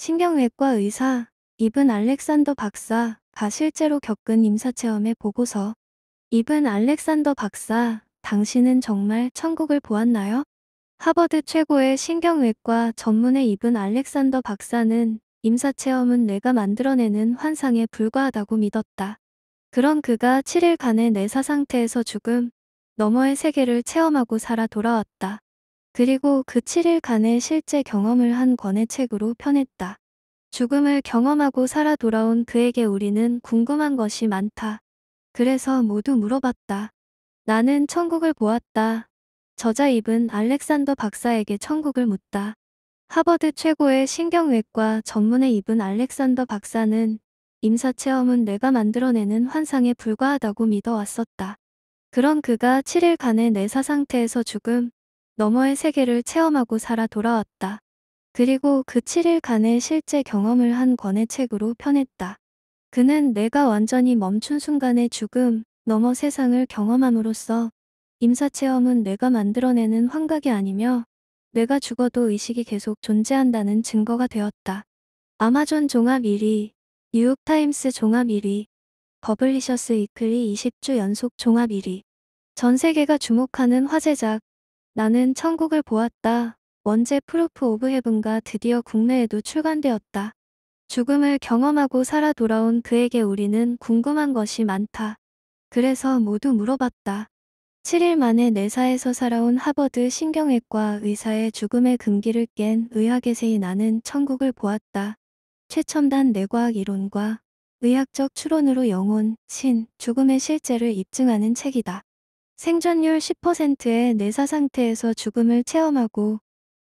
신경외과 의사, 입은 알렉산더 박사가 실제로 겪은 임사체험의 보고서. 입은 알렉산더 박사, 당신은 정말 천국을 보았나요? 하버드 최고의 신경외과 전문의 입은 알렉산더 박사는 임사체험은 내가 만들어내는 환상에 불과하다고 믿었다. 그런 그가 7일간의 내사 상태에서 죽음, 너머의 세계를 체험하고 살아 돌아왔다. 그리고 그 7일간의 실제 경험을 한 권의 책으로 펴냈다. 죽음을 경험하고 살아 돌아온 그에게 우리는 궁금한 것이 많다. 그래서 모두 물어봤다. 나는 천국을 보았다. 저자 입은 알렉산더 박사에게 천국을 묻다. 하버드 최고의 신경외과 전문의 입은 알렉산더 박사는 임사체험은 내가 만들어내는 환상에 불과하다고 믿어왔었다. 그런 그가 7일간의 내사 상태에서 죽음, 너머의 세계를 체험하고 살아 돌아왔다. 그리고 그 7일간의 실제 경험을 한 권의 책으로 펴냈다. 그는 내가 완전히 멈춘 순간의 죽음, 너머 세상을 경험함으로써 임사체험은 내가 만들어내는 환각이 아니며 내가 죽어도 의식이 계속 존재한다는 증거가 되었다. 아마존 종합 1위, 뉴욕타임스 종합 1위, 버블리셔스 이클리 20주 연속 종합 1위. 전 세계가 주목하는 화제작 나는 천국을 보았다. 원제 프루프 오브 헤븐가 드디어 국내에도 출간되었다. 죽음을 경험하고 살아 돌아온 그에게 우리는 궁금한 것이 많다. 그래서 모두 물어봤다. 7일 만에 내사에서 살아온 하버드 신경외과 의사의 죽음의 금기를 깬의학에 세이 나는 천국을 보았다. 최첨단 뇌과학 이론과 의학적 추론으로 영혼, 신, 죽음의 실제를 입증하는 책이다. 생존율 10%의 내사 상태에서 죽음을 체험하고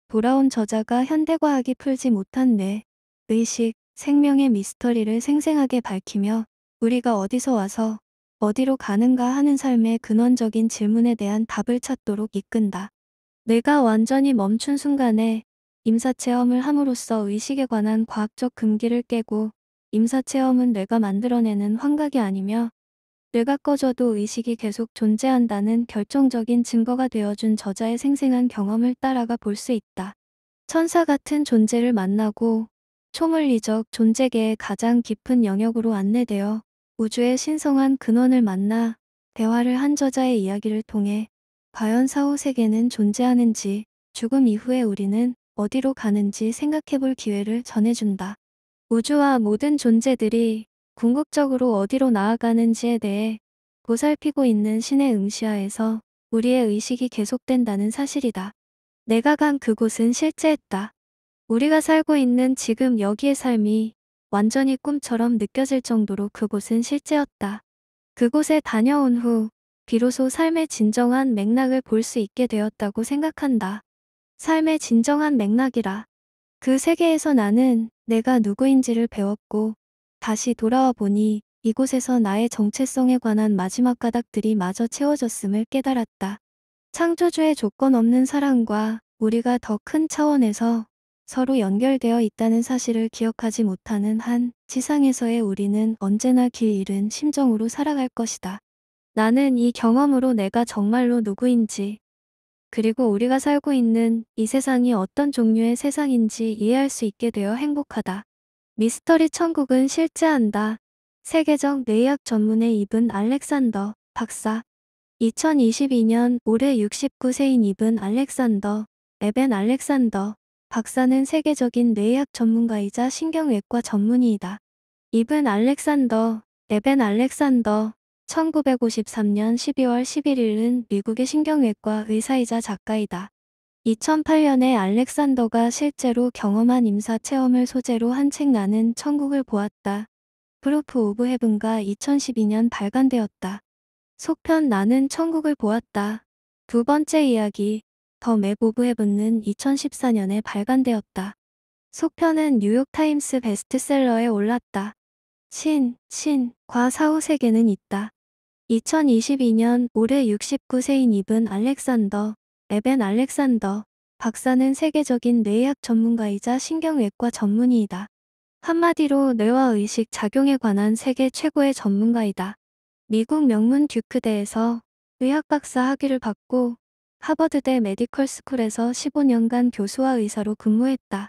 돌아온 저자가 현대과학이 풀지 못한 내 의식, 생명의 미스터리를 생생하게 밝히며 우리가 어디서 와서 어디로 가는가 하는 삶의 근원적인 질문에 대한 답을 찾도록 이끈다. 내가 완전히 멈춘 순간에 임사체험을 함으로써 의식에 관한 과학적 금기를 깨고 임사체험은 내가 만들어내는 환각이 아니며 뇌가 꺼져도 의식이 계속 존재한다는 결정적인 증거가 되어준 저자의 생생한 경험을 따라가 볼 수 있다. 천사 같은 존재를 만나고 초물리적 존재계의 가장 깊은 영역으로 안내되어 우주의 신성한 근원을 만나 대화를 한 저자의 이야기를 통해 과연 사후 세계는 존재하는지 죽음 이후에 우리는 어디로 가는지 생각해 볼 기회를 전해준다. 우주와 모든 존재들이 궁극적으로 어디로 나아가는지에 대해 보살피고 있는 신의 응시하에서 우리의 의식이 계속된다는 사실이다. 내가 간 그곳은 실제했다. 우리가 살고 있는 지금 여기의 삶이 완전히 꿈처럼 느껴질 정도로 그곳은 실제였다. 그곳에 다녀온 후 비로소 삶의 진정한 맥락을 볼 수 있게 되었다고 생각한다. 삶의 진정한 맥락이라. 그 세계에서 나는 내가 누구인지를 배웠고 다시 돌아와 보니 이곳에서 나의 정체성에 관한 마지막 가닥들이 마저 채워졌음을 깨달았다. 창조주의 조건 없는 사랑과 우리가 더 큰 차원에서 서로 연결되어 있다는 사실을 기억하지 못하는 한 지상에서의 우리는 언제나 길 잃은 심정으로 살아갈 것이다. 나는 이 경험으로 내가 정말로 누구인지 그리고 우리가 살고 있는 이 세상이 어떤 종류의 세상인지 이해할 수 있게 되어 행복하다. 미스터리 천국은 실제한다. 세계적 뇌약 전문에 입은 알렉산더 박사 2022년 올해 69세인 입은 알렉산더 에벤 알렉산더 박사는 세계적인 뇌약 전문가이자 신경외과 전문의이다. 입은 알렉산더 에벤 알렉산더 1953년 12월 11일은 미국의 신경외과 의사이자 작가이다. 2008년에 알렉산더가 실제로 경험한 임사 체험을 소재로 한 책 나는 천국을 보았다. 프로프 오브 헤븐가 2012년 발간되었다. 속편 나는 천국을 보았다. 두 번째 이야기 더 맵 오브 헤븐은 2014년에 발간되었다. 속편은 뉴욕타임스 베스트셀러에 올랐다. 신, 신, 과 사후 세계는 있다. 2022년 올해 69세인 입은 알렉산더, 에벤 알렉산더 박사는 세계적인 뇌학 의 전문가이자 신경외과 전문의이다. 한마디로 뇌와 의식 작용에 관한 세계 최고의 전문가이다. 미국 명문 듀크대에서 의학 박사 학위를 받고 하버드대 메디컬 스쿨에서 15년간 교수와 의사로 근무했다.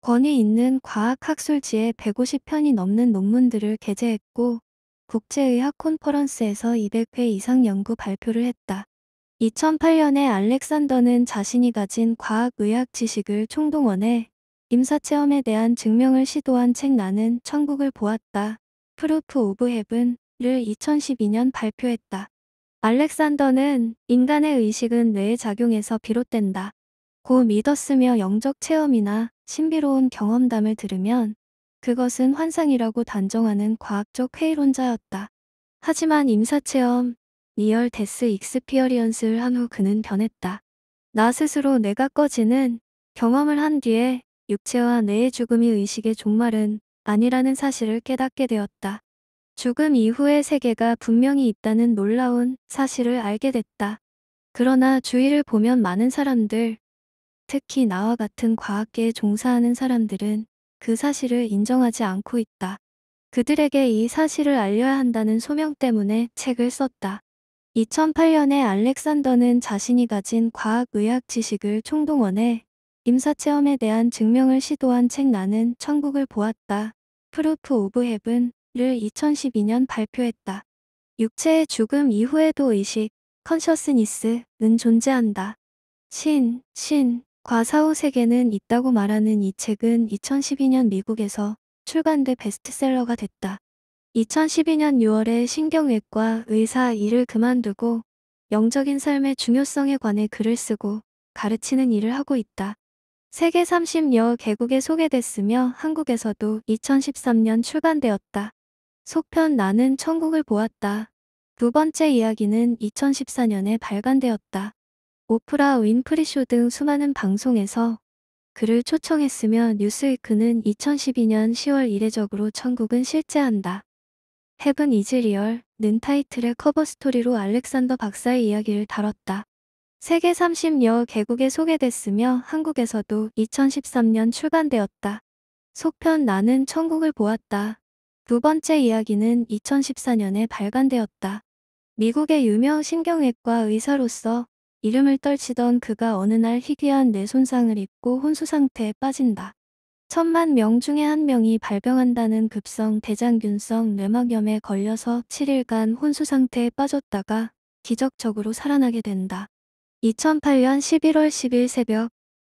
권위 있는 과학학술지에 150편이 넘는 논문들을 게재했고 국제의학 콘퍼런스에서 200회 이상 연구 발표를 했다. 2008년에 알렉산더는 자신이 가진 과학의학 지식을 총동원해 임사체험에 대한 증명을 시도한 책 나는 천국을 보았다. 프루프 오브 헤븐을 2012년 발표했다. 알렉산더는 인간의 의식은 뇌의 작용에서 비롯된다. 고 믿었으며 영적 체험이나 신비로운 경험담을 들으면 그것은 환상이라고 단정하는 과학적 회의론자였다. 하지만 임사체험, 리얼 데스 익스피어리언스를 한 후 그는 변했다. 나 스스로 내가 꺼지는 경험을 한 뒤에 육체와 내의 죽음이 의식의 종말은 아니라는 사실을 깨닫게 되었다. 죽음 이후의 세계가 분명히 있다는 놀라운 사실을 알게 됐다. 그러나 주위를 보면 많은 사람들, 특히 나와 같은 과학계에 종사하는 사람들은 그 사실을 인정하지 않고 있다. 그들에게 이 사실을 알려야 한다는 소명 때문에 책을 썼다. 2008년에 알렉산더는 자신이 가진 과학의학 지식을 총동원해 임사체험에 대한 증명을 시도한 책 나는 천국을 보았다. 프루프 오브 헤븐을 2012년 발표했다. 육체의 죽음 이후에도 의식, 컨셔스니스는 존재한다. 신, 신, 과사후 세계는 있다고 말하는 이 책은 2012년 미국에서 출간돼 베스트셀러가 됐다. 2012년 6월에 신경외과 의사 일을 그만두고 영적인 삶의 중요성에 관해 글을 쓰고 가르치는 일을 하고 있다. 세계 30여 개국에 소개됐으며 한국에서도 2013년 출간되었다. 속편 나는 천국을 보았다. 두 번째 이야기는 2014년에 발간되었다. 오프라 윈프리쇼 등 수많은 방송에서 그를 초청했으며 뉴스위크는 2012년 10월 이례적으로 천국은 실제한다. 헤븐 이즈 리얼는 타이틀의 커버 스토리로 알렉산더 박사의 이야기를 다뤘다. 세계 30여 개국에 소개됐으며 한국에서도 2013년 출간되었다. 속편 나는 천국을 보았다. 두 번째 이야기는 2014년에 발간되었다. 미국의 유명 신경외과 의사로서 이름을 떨치던 그가 어느 날 희귀한 뇌 손상을 입고 혼수 상태에 빠진다. 천만 명 중에 한 명이 발병한다는 급성 대장균성 뇌막염에 걸려서 7일간 혼수 상태에 빠졌다가 기적적으로 살아나게 된다. 2008년 11월 10일 새벽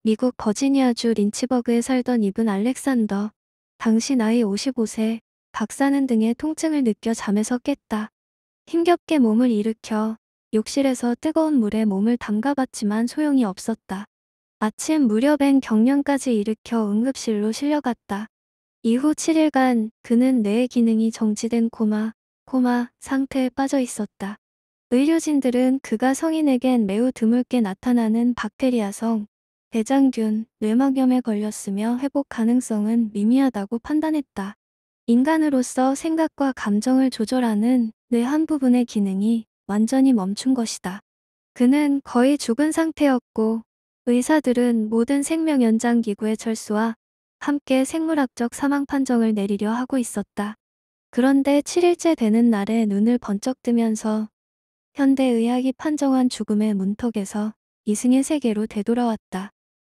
미국 버지니아주 린치버그에 살던 이븐 알렉산더 당시 나이 55세 박사는 등의 통증을 느껴 잠에서 깼다. 힘겹게 몸을 일으켜 욕실에서 뜨거운 물에 몸을 담가봤지만 소용이 없었다. 아침 무렵엔 경련까지 일으켜 응급실로 실려갔다. 이후 7일간 그는 뇌 기능이 정지된 코마 고마 상태에 빠져 있었다. 의료진들은 그가 성인에겐 매우 드물게 나타나는 박테리아성, 대장균, 뇌막염에 걸렸으며 회복 가능성은 미미하다고 판단했다. 인간으로서 생각과 감정을 조절하는 뇌 한 부분의 기능이 완전히 멈춘 것이다. 그는 거의 죽은 상태였고 의사들은 모든 생명연장기구의 철수와 함께 생물학적 사망 판정을 내리려 하고 있었다. 그런데 7일째 되는 날에 눈을 번쩍 뜨면서 현대의학이 판정한 죽음의 문턱에서 이승의 세계로 되돌아왔다.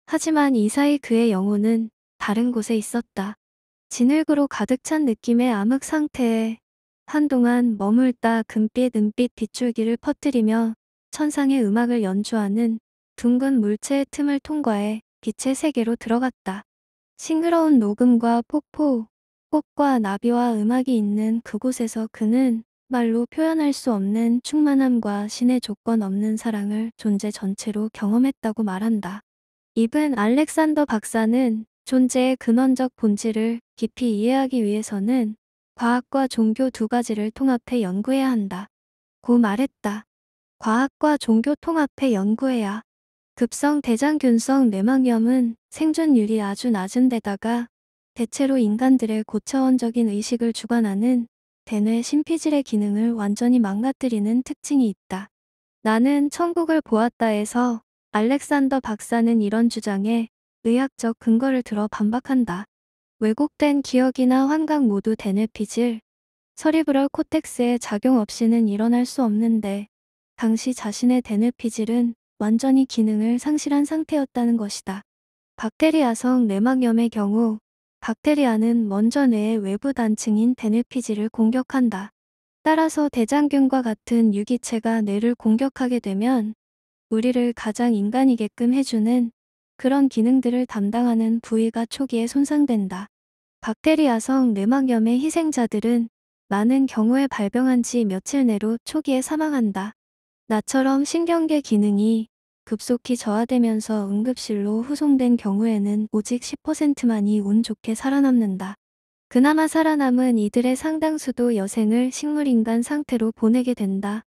하지만 이 사이 그의 영혼은 다른 곳에 있었다. 진흙으로 가득 찬 느낌의 암흑 상태에 한동안 머물다 금빛 은빛 빗줄기를 퍼뜨리며 천상의 음악을 연주하는 둥근 물체의 틈을 통과해 빛의 세계로 들어갔다. 싱그러운 녹음과 폭포, 꽃과 나비와 음악이 있는 그곳에서 그는 말로 표현할 수 없는 충만함과 신의 조건 없는 사랑을 존재 전체로 경험했다고 말한다. 이은 알렉산더 박사는 존재의 근원적 본질을 깊이 이해하기 위해서는 과학과 종교 두 가지를 통합해 연구해야 한다. 고 말했다. 과학과 종교 통합해 연구해야 급성 대장균성 뇌막염은 생존율이 아주 낮은 데다가 대체로 인간들의 고차원적인 의식을 주관하는 대뇌 심피질의 기능을 완전히 망가뜨리는 특징이 있다. 나는 천국을 보았다에서 알렉산더 박사는 이런 주장에 의학적 근거를 들어 반박한다. 왜곡된 기억이나 환각 모두 대뇌피질, 서리브럴 코텍스의 작용 없이는 일어날 수 없는데 당시 자신의 대뇌피질은 완전히 기능을 상실한 상태였다는 것이다. 박테리아성 내막염의 경우 박테리아는 먼저 뇌의 외부 단층인 베네피지를 공격한다. 따라서 대장균과 같은 유기체가 뇌를 공격하게 되면 우리를 가장 인간이게끔 해주는 그런 기능들을 담당하는 부위가 초기에 손상된다. 박테리아성 뇌막염의 희생자들은 많은 경우에 발병한 지 며칠 내로 초기에 사망한다. 나처럼 신경계 기능이 급속히 저하되면서 응급실로 후송된 경우에는 오직 10%만이 운 좋게 살아남는다. 그나마 살아남은 이들의 상당수도 여생을 식물인간 상태로 보내게 된다.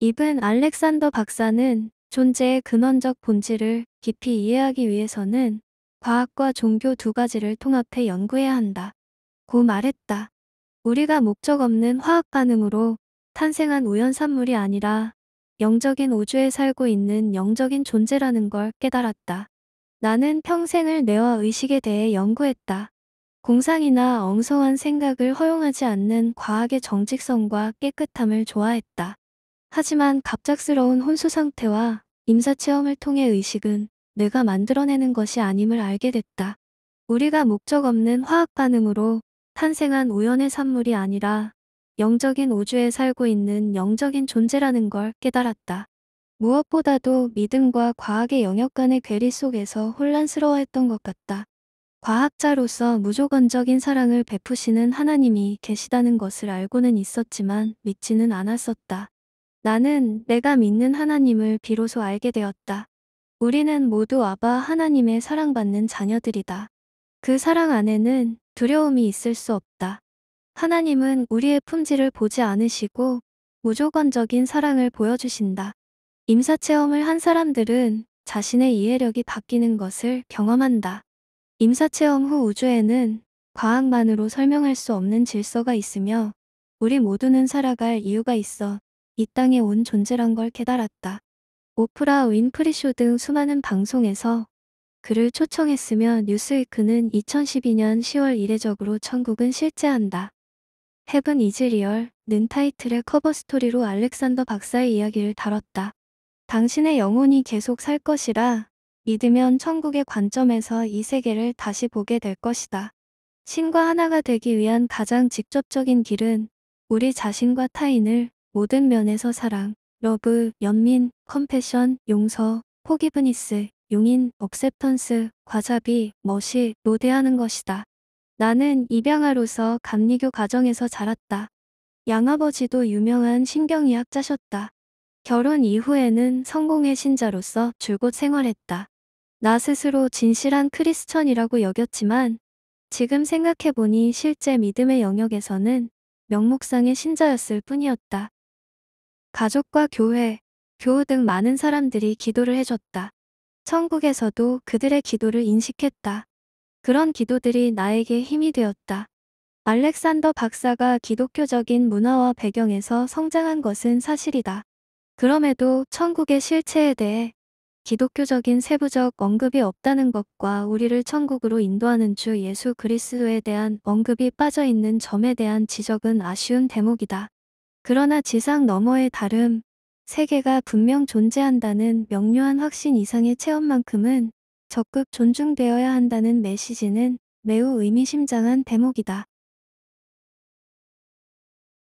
이은 알렉산더 박사는 존재의 근원적 본질을 깊이 이해하기 위해서는 과학과 종교 두 가지를 통합해 연구해야 한다. 고 말했다. 우리가 목적 없는 화학 반응으로 탄생한 우연산물이 아니라 영적인 우주에 살고 있는 영적인 존재라는 걸 깨달았다. 나는 평생을 뇌와 의식에 대해 연구했다. 공상이나 엉성한 생각을 허용하지 않는 과학의 정직성과 깨끗함을 좋아했다. 하지만 갑작스러운 혼수 상태와 임사체험을 통해 의식은 뇌가 만들어내는 것이 아님을 알게 됐다. 우리가 목적 없는 화학 반응으로 탄생한 우연의 산물이 아니라 영적인 우주에 살고 있는 영적인 존재라는 걸 깨달았다. 무엇보다도 믿음과 과학의 영역 간의 괴리 속에서 혼란스러워했던 것 같다. 과학자로서 무조건적인 사랑을 베푸시는 하나님이 계시다는 것을 알고는 있었지만 믿지는 않았었다. 나는 내가 믿는 하나님을 비로소 알게 되었다. 우리는 모두 아바 하나님의 사랑받는 자녀들이다. 그 사랑 안에는 두려움이 있을 수 없다. 하나님은 우리의 품질을 보지 않으시고 무조건적인 사랑을 보여주신다. 임사체험을 한 사람들은 자신의 이해력이 바뀌는 것을 경험한다. 임사체험 후 우주에는 과학만으로 설명할 수 없는 질서가 있으며 우리 모두는 살아갈 이유가 있어 이 땅에 온 존재란 걸 깨달았다. 오프라 윈프리쇼 등 수많은 방송에서 그를 초청했으며 뉴스위크는 2012년 10월 이례적으로 천국은 실제한다. 헤븐 이즈 리얼는 타이틀의 커버 스토리로 알렉산더 박사의 이야기를 다뤘다. 당신의 영혼이 계속 살 것이라 믿으면 천국의 관점에서 이 세계를 다시 보게 될 것이다. 신과 하나가 되기 위한 가장 직접적인 길은 우리 자신과 타인을 모든 면에서 사랑, 러브, 연민, 컴패션, 용서, 포기브니스, 용인, 억셉턴스, 과자비, 멋이, 로대하는 것이다. 나는 입양아로서 감리교 가정에서 자랐다. 양아버지도 유명한 신경의학자셨다. 결혼 이후에는 성공의 신자로서 줄곧 생활했다. 나 스스로 진실한 크리스천이라고 여겼지만 지금 생각해보니 실제 믿음의 영역에서는 명목상의 신자였을 뿐이었다. 가족과 교회, 교우 등 많은 사람들이 기도를 해줬다. 천국에서도 그들의 기도를 인식했다. 그런 기도들이 나에게 힘이 되었다. 알렉산더 박사가 기독교적인 문화와 배경에서 성장한 것은 사실이다. 그럼에도 천국의 실체에 대해 기독교적인 세부적 언급이 없다는 것과 우리를 천국으로 인도하는 주 예수 그리스도에 대한 언급이 빠져 있는 점에 대한 지적은 아쉬운 대목이다. 그러나 지상 너머의 다름, 세계가 분명 존재한다는 명료한 확신 이상의 체험만큼은 적극 존중되어야 한다는 메시지는 매우 의미심장한 대목이다.